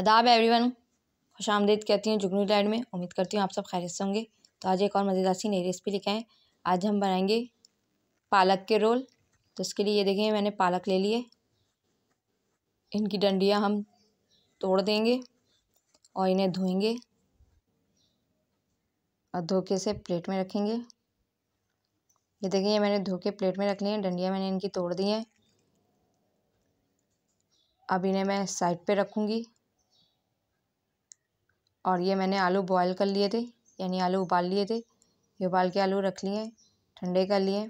आदाब एवरीवन खुश आमदीद कहती हूँ जुगनू लैंड में उम्मीद करती हूँ आप सब खैरियत से होंगे तो आज एक और मज़ेदार सी नई रेसिपी लिखा है आज हम बनाएंगे पालक के रोल तो इसके लिए ये देखेंगे मैंने पालक ले लिए इनकी डंडियाँ हम तोड़ देंगे और इन्हें धोएंगे और धो के से प्लेट में रखेंगे ये देखिए मैंने धो के प्लेट में रख लिए हैं डंडियाँ मैंने इनकी तोड़ दी हैं अब इन्हें मैं साइड पे रखूँगी और ये मैंने आलू बॉयल कर लिए थे यानी आलू उबाल लिए थे ये उबाल के आलू रख लिए ठंडे कर लिए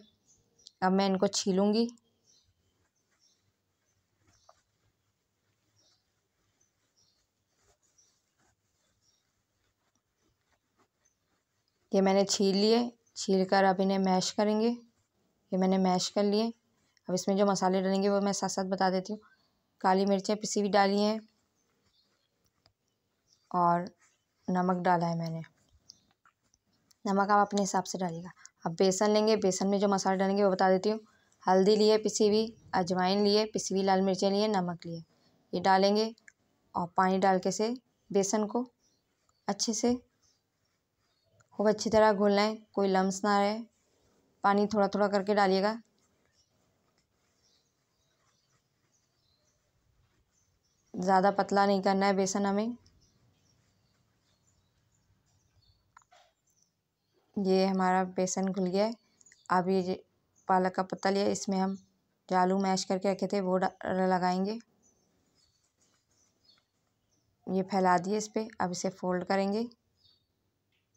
अब मैं इनको छीलूँगी ये मैंने छील लिए छील कर अब इन्हें मैश करेंगे ये मैंने मैश कर लिए अब इसमें जो मसाले डालेंगे वो मैं साथ साथ बता देती हूँ काली मिर्चें पिसी हुई डाली हैं और नमक डाला है मैंने नमक आप अपने हिसाब से डालिएगा अब बेसन लेंगे बेसन में जो मसाले डालेंगे वो बता देती हूँ हल्दी लिए पिसी हुई अजवाइन लिए पिसी हुई लाल मिर्चें लिए नमक लिए ये डालेंगे और पानी डाल के से बेसन को अच्छे से खूब अच्छी तरह घोलना है कोई लम्स ना रहे पानी थोड़ा थोड़ा करके डालिएगा ज़्यादा पतला नहीं करना है बेसन हमें ये हमारा बेसन घुल गया है अब ये पालक का पत्ता लिया इसमें हम जो आलू मैश करके रखे थे वो लगाएंगे ये फैला दिए इस पर अब इसे फोल्ड करेंगे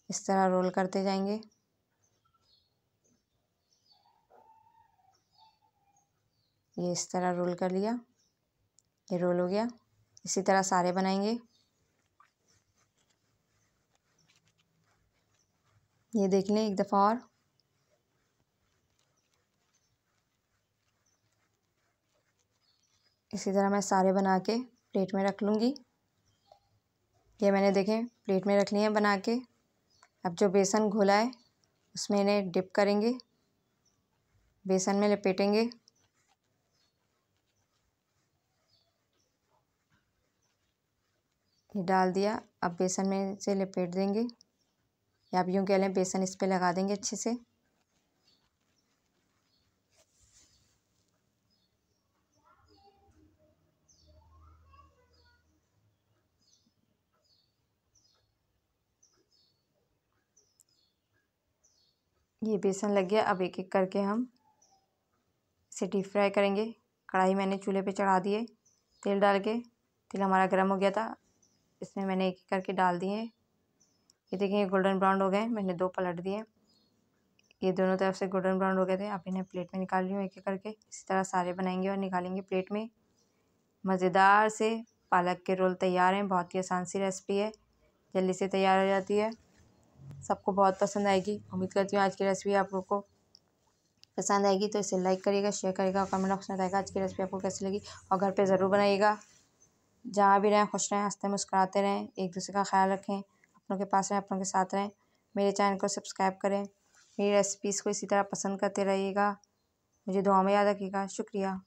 इस तरह रोल करते जाएंगे ये इस तरह रोल कर लिया ये रोल हो गया इसी तरह सारे बनाएंगे ये देख लें एक दफ़ा और इसी तरह मैं सारे बना के प्लेट में रख लूँगी ये मैंने देखें प्लेट में रख लिए हैं बना के अब जो बेसन घोला है उसमें इन्हें डिप करेंगे बेसन में लपेटेंगे ये डाल दिया अब बेसन में से लपेट देंगे या आप यूँ कह लें बेसन इस पर लगा देंगे अच्छे से ये बेसन लग गया अब एक एक करके हम इसे डीप फ्राई करेंगे कढ़ाई मैंने चूल्हे पे चढ़ा दिए तेल डाल के तेल हमारा गर्म हो गया था इसमें मैंने एक एक करके डाल दिए ये देखिए गोल्डन ब्राउन हो गए मैंने दो पलट दिए ये दोनों तरफ से गोल्डन ब्राउन हो गए थे अब इन्हें प्लेट में निकाल रही हूँ एक एक करके इसी तरह सारे बनाएंगे और निकालेंगे प्लेट में मज़ेदार से पालक के रोल तैयार हैं बहुत ही आसान सी रेसिपी है जल्दी से तैयार हो जाती है सबको बहुत पसंद आएगी उम्मीद करती हूँ आज की रेसिपी आप लोग को पसंद आएगी तो इसे लाइक करिएगा शेयर करिएगा और कमेंट बॉक्स में बताएगा आज की रेसिपी आपको कैसी लगी और घर पे ज़रूर बनाइएगा जहाँ भी रहें खुश रहें हंसते मुस्कुराते रहें एक दूसरे का ख्याल रखें अपनों के पास रहें अपनों के साथ रहें मेरे चैनल को सब्सक्राइब करें मेरी रेसिपीज़ को इसी तरह पसंद करते रहिएगा मुझे दुआ में याद रखिएगा शुक्रिया